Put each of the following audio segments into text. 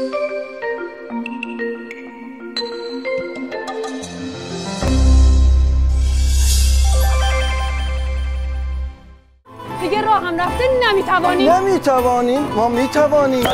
Thank you. نمیتوانی؟ نمیتوانیم ما میتوانیم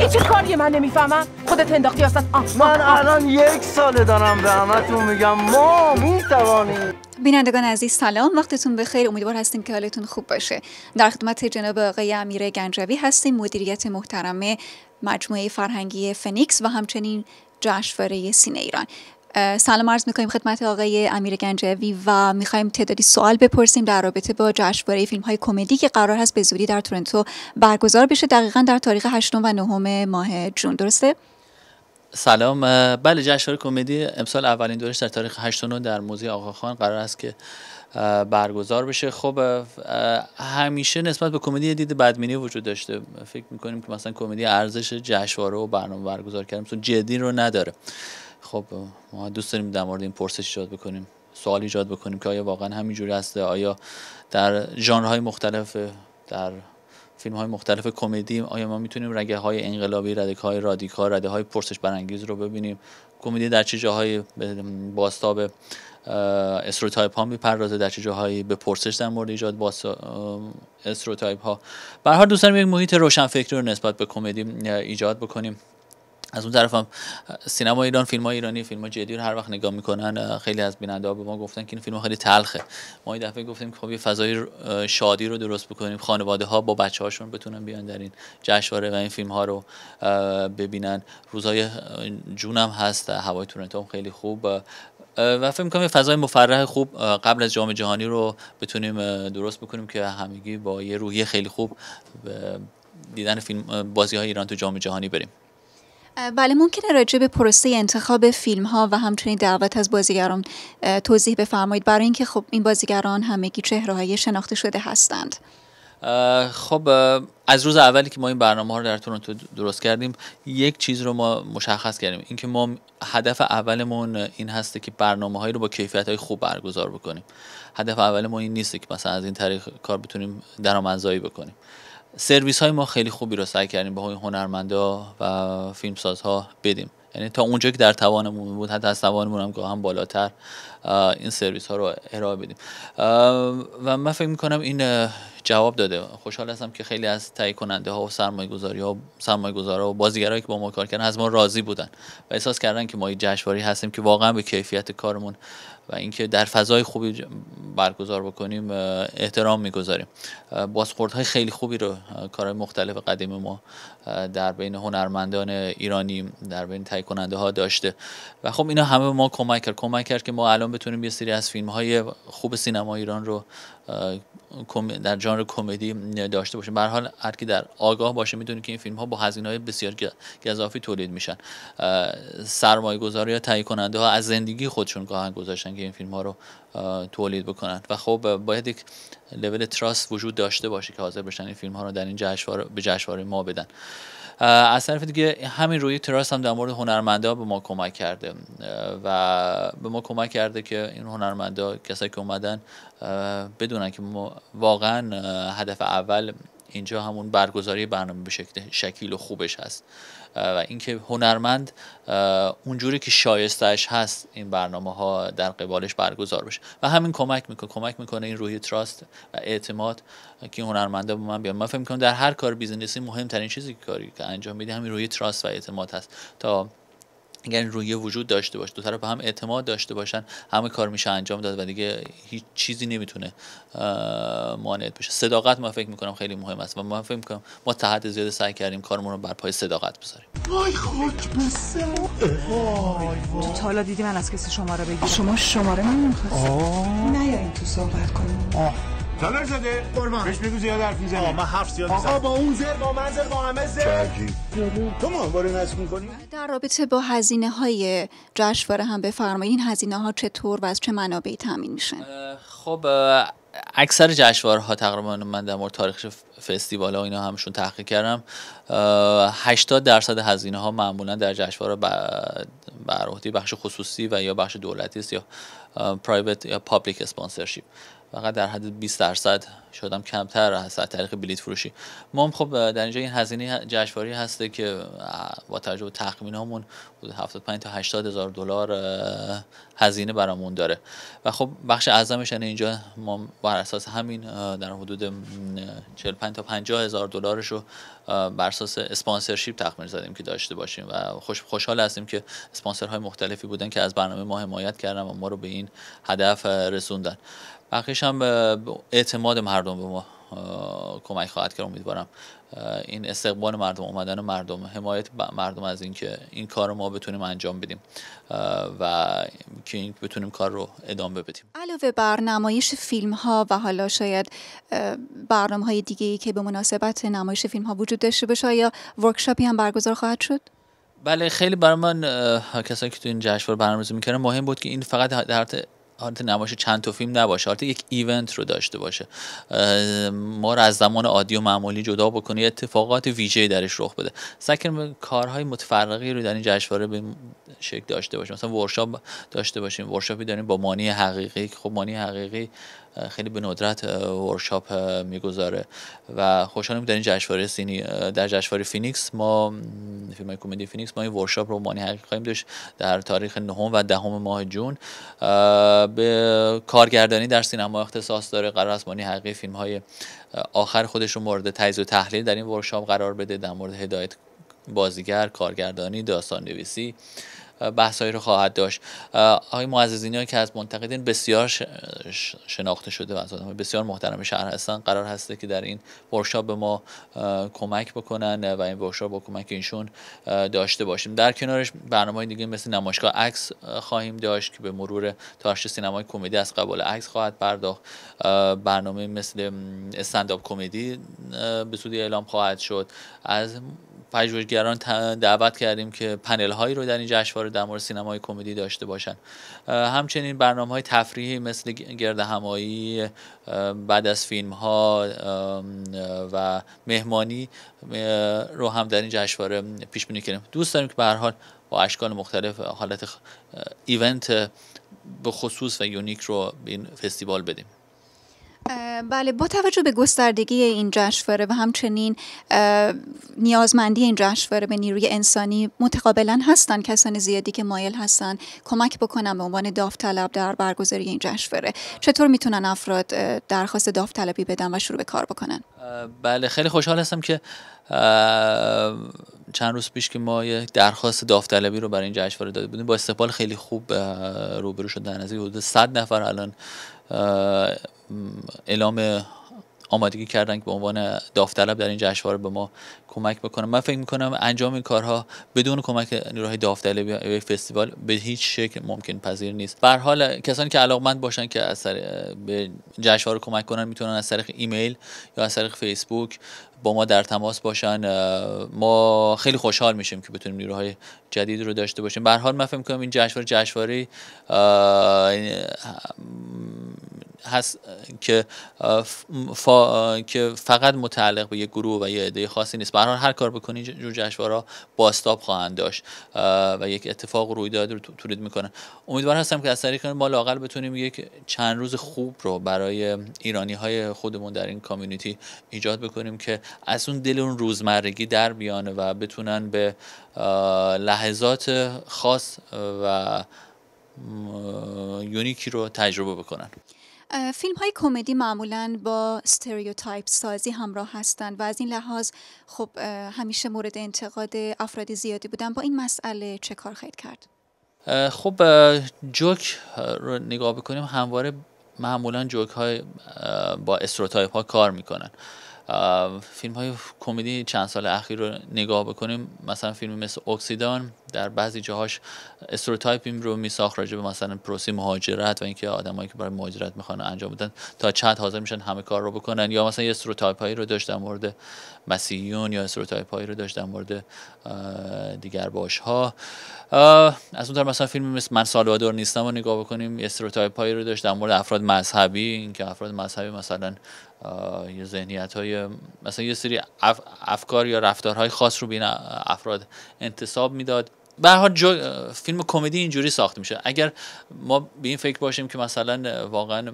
این چه کاریه من نمیفهمم خودت انداختی هستن من الان یک ساله دارم به همتون میگم ما میتوانیم بینندگان عزیز سلام وقتتون بخیر امیدوار هستیم که حالتون خوب باشه در خدمت جناب آقای امیر گنجوی هستیم مدیریت محترمه مجموعه فرهنگی فنیکس و همچنین جشنواره سینه ایران سلام عرض میکنیم خدمت آقای امیر گنجوی و میخوایم تعدادی سوال بپرسیم در رابطه با جشنواره فیلم های کمدی که قرار هست به زودی در تورنتو برگزار بشه دقیقا در تاریخ 8 و 9 ماه جون درسته سلام بله جشنواره کمدی امسال اولین دورش در تاریخ 8 در موزه آقاخان قرار است که برگزار بشه خب همیشه نسبت به کمدی دید بدبینی وجود داشته فکر میکنیم که مثلا کمدی ارزش جشنواره و برنامه برگزار کردن جدی رو نداره خب ما دوست داریم در مورد این پرسش ایجاد بکنیم سوال ایجاد بکنیم که آیا واقعا همینجوری هست آیا در ژانرهای مختلف در فیلم های مختلف کمدی آیا ما میتونیم رگه های انقلابی رده های رادیکال رده های پرسش برانگیز رو ببینیم کمدی در چه جاهایی باستاب استروتایپ ها میپردازه در چه جاهایی به پرسش در مورد ایجاد با استروتایپ ها به هر دوستان یک محیط فکری رو نسبت به کمدی ایجاد بکنیم از اون طرفم سینما ایران فیلم های ایرانی فیلم جدی رو هر وقت نگاه میکنن خیلی از بیننده ها به ما گفتن که این فیلم خیلی تلخه ما این دفعه گفتیم که خب یه فضای شادی رو درست بکنیم خانواده ها با بچه هاشون بتونن بیان در این جشنواره و این فیلم ها رو ببینن روزای جون هست هوای تورنتو هم خیلی خوب و فکر می‌کنم فضای مفرح خوب قبل از جام جهانی رو بتونیم درست بکنیم که همگی با یه روحیه خیلی خوب دیدن فیلم بازی ایران تو جام جهانی بریم بله ممکنه راجع به پروسه انتخاب فیلم ها و همچنین دعوت از بازیگران توضیح بفرمایید برای اینکه خب این بازیگران همگی چهره های شناخته شده هستند خب از روز اولی که ما این برنامه ها رو در تورنتو درست کردیم یک چیز رو ما مشخص کردیم اینکه ما هدف اولمون این هسته که برنامه هایی رو با کیفیت های خوب برگزار بکنیم هدف اولمون این نیست که مثلا از این طریق کار بتونیم درآمدزایی بکنیم سرویس های ما خیلی خوبی رو سعی کردیم به هنرمندا و فیلمسازها بدیم یعنی تا اونجا که در توانمون بود حتی از توانمون هم که هم بالاتر این سرویس ها رو ارائه بدیم و من فکر میکنم این جواب داده خوشحال هستم که خیلی از تهیه کننده ها و سرمایه گذاری ها سرمایه گذارها و بازیگرایی که با ما کار کردن از ما راضی بودن و احساس کردن که ما یه جشنواری هستیم که واقعا به کیفیت کارمون و اینکه در فضای خوبی برگزار بکنیم احترام میگذاریم بازخوردهای خیلی خوبی رو کارهای مختلف قدیم ما در بین هنرمندان ایرانی در بین تهیه کننده ها داشته و خب اینا همه ما کمک کرد کمک کرد که ما الان بتونیم یه سری از فیلم های خوب سینما ایران رو در ژانر کمدی داشته باشیم به حال هر کی در آگاه باشه میدونه که این فیلم ها با هزینه های بسیار گذافی تولید میشن سرمایه گذاری یا تهیه کننده ها از زندگی خودشون گاهن گذاشتن که این فیلم ها رو تولید بکنند و خب باید یک لول تراست وجود داشته باشه که حاضر بشن این فیلم ها رو در این به جشنواره ما بدن از طرف دیگه همین روی تراست هم در مورد هنرمندا به ما کمک کرده و به ما کمک کرده که این هنرمندا کسایی که اومدن بدونن که واقعا هدف اول اینجا همون برگزاری برنامه به شکل شکیل و خوبش هست و اینکه هنرمند اونجوری که شایستش هست این برنامه ها در قبالش برگزار بشه و همین کمک میکنه کمک میکنه این روحی تراست و اعتماد که هنرمندا به من بیان من فکر میکنم در هر کار بیزینسی مهمترین چیزی که کاری که انجام میده همین روحی تراست و اعتماد هست تا اگر روی وجود داشته باشه دو طرف به هم اعتماد داشته باشن همه کار میشه انجام داد و دیگه هیچ چیزی نمیتونه مانع بشه صداقت ما فکر میکنم خیلی مهم است و ما فکر میکنم ما تحت زیاد سعی کردیم کارمون رو بر پای صداقت بذاریم وای خاک بس تو حالا دیدی من از کسی شماره بگیرم شما شماره من میخواستم این تو صحبت کنیم دلار زده قربان بهش بگو زیاد حرف میزنه آقا من حرف زیاد میزنم آقا با اون زر با من زر با همه زر تو ما باره میکنی در رابطه با هزینه های جشنواره هم بفرمایید این هزینه ها چطور و از چه منابعی تامین میشن خب اکثر جشنواره ها تقریبا من در مورد تاریخش فستیوال ها اینا همشون تحقیق کردم 80 درصد هزینه ها معمولا در جشنواره بر عهده بخش خصوصی و یا بخش دولتی است یا پرایوت یا پابلیک اسپانسرشیپ فقط در حد 20 درصد شدم کمتر از طریق بلیت فروشی ما هم خب در اینجا این هزینه جشنواره هسته که با توجه به تخمینامون بود 75 تا 80 هزار دلار هزینه برامون داره و خب بخش اعظمش یعنی اینجا ما بر اساس همین در حدود 45 تا 50 هزار دلارش رو بر اساس اسپانسرشیپ تخمین زدیم که داشته باشیم و خوش خوشحال هستیم که اسپانسر های مختلفی بودن که از برنامه ما حمایت کردن و ما رو به این هدف رسوندن بقیش هم اعتماد مردم به ما کمک خواهد کرد امیدوارم این استقبال مردم اومدن مردم حمایت مردم از اینکه این کار رو ما بتونیم انجام بدیم و که این بتونیم کار رو ادامه بدیم علاوه بر نمایش فیلم ها و حالا شاید برنامه های دیگه ای که به مناسبت نمایش فیلم ها وجود داشته باشه یا ورکشاپی هم برگزار خواهد شد بله خیلی برای من کسایی که تو این جشنواره برنامه‌ریزی میکنه مهم بود که این فقط در حالت نباشه چند تا فیلم نباشه حالت یک ایونت رو داشته باشه ما رو از زمان عادی و معمولی جدا بکنه اتفاقات ویژه‌ای درش رخ بده سکر کارهای متفرقی رو در این جشنواره به شکل داشته باشیم مثلا ورشاپ داشته باشیم ورشاپی داریم با مانی حقیقی خب مانی حقیقی خیلی به ندرت ورکشاپ میگذاره و خوشحال در این جشنواره سینی در جشنواره فینیکس ما فیلم کمدی فینیکس ما این ورکشاپ رو مانی حقیقی خواهیم داشت در تاریخ نهم و دهم ماه جون به کارگردانی در سینما اختصاص داره قرار است مانی حقیقی فیلم های آخر خودش رو مورد تجزیه و تحلیل در این ورکشاپ قرار بده در مورد هدایت بازیگر کارگردانی داستان نویسی بحثایی رو خواهد داشت آقای معززینی که از منتقدین بسیار شناخته شده و از آدم بسیار محترم شهر هستن قرار هسته که در این ورکشاپ به ما کمک بکنن و این ورکشاپ با کمک اینشون داشته باشیم در کنارش برنامه دیگه مثل نمایشگاه عکس خواهیم داشت که به مرور تارش سینمای کمدی از قبل عکس خواهد پرداخت برنامه مثل استنداپ کمدی به سودی اعلام خواهد شد از پژوهشگران دعوت کردیم که پنل هایی رو در این جشنواره در مورد سینمای کمدی داشته باشن همچنین برنامه های تفریحی مثل گرد همایی بعد از فیلم ها و مهمانی رو هم در این جشنواره پیش بینی کردیم دوست داریم که به هر حال با اشکال مختلف حالت ایونت به خصوص و یونیک رو به این فستیوال بدیم بله با توجه به گستردگی این جشنواره و همچنین نیازمندی این جشنواره به نیروی انسانی متقابلا هستن کسان زیادی که مایل هستن کمک بکنن به عنوان داوطلب در برگزاری این جشنواره چطور میتونن افراد درخواست داوطلبی بدن و شروع به کار بکنن بله خیلی خوشحال هستم که چند روز پیش که ما یک درخواست داوطلبی رو برای این جشنواره داده بودیم با استقبال خیلی خوب روبرو شد در نزدیک حدود 100 نفر الان اعلام آمادگی کردن که به عنوان داوطلب در این جشنواره به ما کمک بکنن من فکر میکنم انجام این کارها بدون کمک نیروهای داوطلبی فستیوال به هیچ شکل ممکن پذیر نیست به حال کسانی که علاقمند باشن که از به جشنواره کمک کنن میتونن از طریق ایمیل یا از طریق فیسبوک با ما در تماس باشن ما خیلی خوشحال میشیم که بتونیم نیروهای جدید رو داشته باشیم به حال من فکر می‌کنم این جشنواره جشنواره هست که که فقط متعلق به یک گروه و یه عده خاصی نیست به هر کار بکنی جور جشنواره باستاب خواهند داشت و یک اتفاق رویداد رو تولید میکنن امیدوار هستم که از طریق ما لاقل بتونیم یک چند روز خوب رو برای ایرانی های خودمون در این کامیونیتی ایجاد بکنیم که از اون دل اون روزمرگی در بیانه و بتونن به لحظات خاص و یونیکی رو تجربه بکنن فیلم های کمدی معمولا با تایپ سازی همراه هستند و از این لحاظ خب همیشه مورد انتقاد افراد زیادی بودن با این مسئله چه کار خواهید کرد خب جوک رو نگاه بکنیم همواره معمولا جوک های با استروتایپ ها کار میکنن فیلم های کمدی چند سال اخیر رو نگاه بکنیم مثلا فیلم مثل اکسیدان در بعضی جاهاش استروتایپیم رو میساخت راجع به مثلا پروسی مهاجرت و اینکه آدمایی که برای مهاجرت میخوان انجام بدن تا چند حاضر میشن همه کار رو بکنن یا مثلا یه استروتایپ هایی رو داشت در مورد مسیحیون یا استروتایپ هایی رو داشت در مورد دیگر باش ها از اون طرف مثلا فیلم مثل من سالوادور نیستم و نگاه بکنیم استروتایپ هایی رو داشت در مورد افراد مذهبی اینکه افراد مذهبی مثلا یه ذهنیت های مثلا یه سری افکار یا رفتارهای خاص رو بین افراد انتصاب میداد به فیلم کمدی اینجوری ساخته میشه اگر ما به این فکر باشیم که مثلا واقعا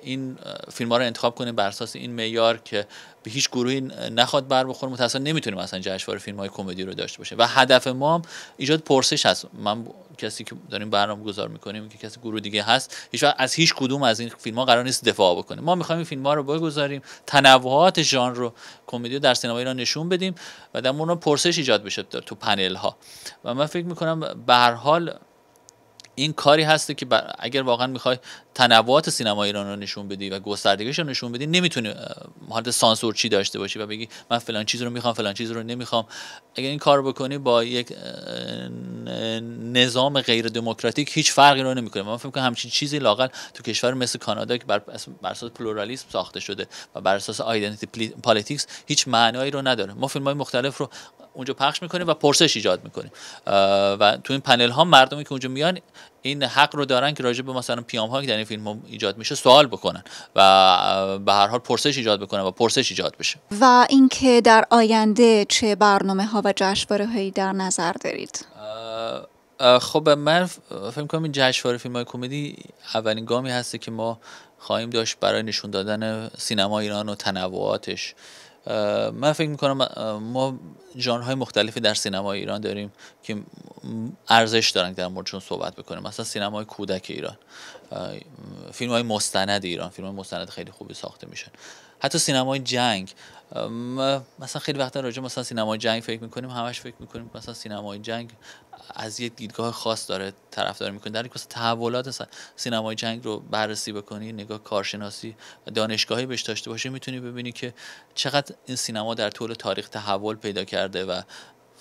این فیلم ها رو انتخاب کنیم بر اساس این معیار که به هیچ گروهی نخواد بر بخوره متأسفانه نمیتونیم اصلا جشنواره فیلم های کمدی رو داشته باشه و هدف ما هم ایجاد پرسش هست من کسی که داریم برنامه گذار میکنیم که کسی گروه دیگه هست هیچ از هیچ کدوم از این فیلم ها قرار نیست دفاع بکنه ما میخوایم این فیلم ها رو بگذاریم تنوعات ژانر رو کمدی در سینما ایران نشون بدیم و در مورد پرسش ایجاد بشه تو پنل ها و من فکر میکنم به هر حال این کاری هست که اگر واقعا میخوای تنوعات سینما ایران رو نشون بدی و گستردگیش رو نشون بدی نمیتونی حالت سانسور چی داشته باشی و بگی من فلان چیز رو میخوام فلان چیز رو نمیخوام اگر این کار بکنی با یک نظام غیر دموکراتیک هیچ فرقی رو نمیکنه من فکر کنم همچین چیزی لاقل تو کشور مثل کانادا که بر اساس پلورالیسم ساخته شده و بر اساس آیدنتی پالیتیکس هیچ معنایی رو نداره ما فیلم های مختلف رو اونجا پخش میکنیم و پرسش ایجاد میکنیم و تو این پنل ها مردمی که اونجا میان این حق رو دارن که راجع به مثلا پیام هایی که در این فیلم ایجاد میشه سوال بکنن و به هر حال پرسش ایجاد بکنن و پرسش ایجاد بشه و اینکه در آینده چه برنامه ها و جشنواره هایی در نظر دارید خب من فکر کنم این جشنواره فیلم های کمدی اولین گامی هسته که ما خواهیم داشت برای نشون دادن سینما ایران و تنوعاتش من فکر میکنم ما جانهای مختلفی در سینما ایران داریم که ارزش دارن در موردشون صحبت بکنیم مثلا سینمای کودک ایران فیلم های مستند ایران فیلم های مستند خیلی خوبی ساخته میشن حتی سینمای جنگ مثلا خیلی وقتا راجع مثلا سینمای جنگ فکر میکنیم همش فکر میکنیم مثلا سینمای جنگ از یک دیدگاه خاص داره طرفدار میکنه در اینکه تحولات سینمای جنگ رو بررسی بکنی نگاه کارشناسی و دانشگاهی بهش داشته باشه میتونی ببینی که چقدر این سینما در طول تاریخ تحول پیدا کرده و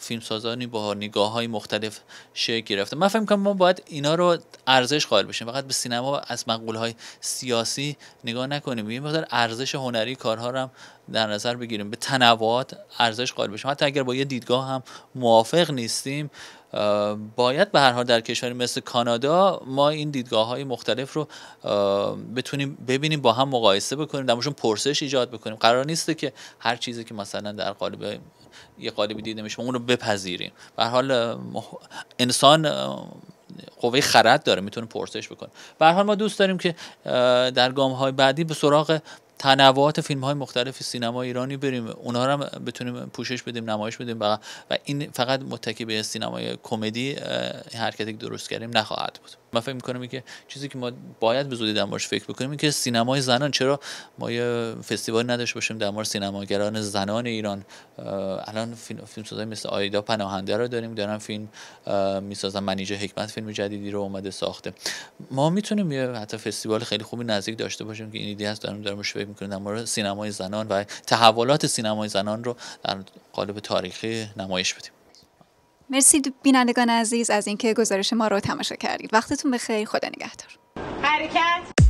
فیلمسازانی با نگاه های مختلف شکل گرفته من فکر کنم ما باید اینا رو ارزش قائل بشیم فقط به سینما از مقبول های سیاسی نگاه نکنیم یه مقدار ارزش هنری کارها رو هم در نظر بگیریم به تنوعات ارزش قائل بشیم حتی اگر با یه دیدگاه هم موافق نیستیم باید به هر حال در کشوری مثل کانادا ما این دیدگاه های مختلف رو بتونیم ببینیم با هم مقایسه بکنیم در پرسش ایجاد بکنیم قرار نیسته که هر چیزی که مثلا در قالب یه قالبی دیده میشه اون رو بپذیریم به حال انسان قوه خرد داره میتونه پرسش بکنه به حال ما دوست داریم که در گام های بعدی به سراغ تنوعات فیلم های مختلف سینما ایرانی بریم اونا رو هم بتونیم پوشش بدیم نمایش بدیم و این فقط متکی به سینمای کمدی حرکتی که درست کردیم نخواهد بود من فکر میکنم که چیزی که ما باید به زودی در فکر بکنیم که سینمای زنان چرا ما یه فستیوال نداشت باشیم در مورد سینماگران زنان ایران الان فیلم, فیلم مثل آیدا پناهنده رو داریم دارن فیلم میسازن منیژه حکمت فیلم جدیدی رو اومده ساخته ما میتونیم حتی فستیوال خیلی خوبی نزدیک داشته باشیم که این ایده هست داریم میکنیم در مورد سینمای زنان و تحولات سینمای زنان رو در قالب تاریخی نمایش بدیم مرسی بینندگان عزیز از اینکه گزارش ما رو تماشا کردید وقتتون بخیر خدا نگهدار حرکت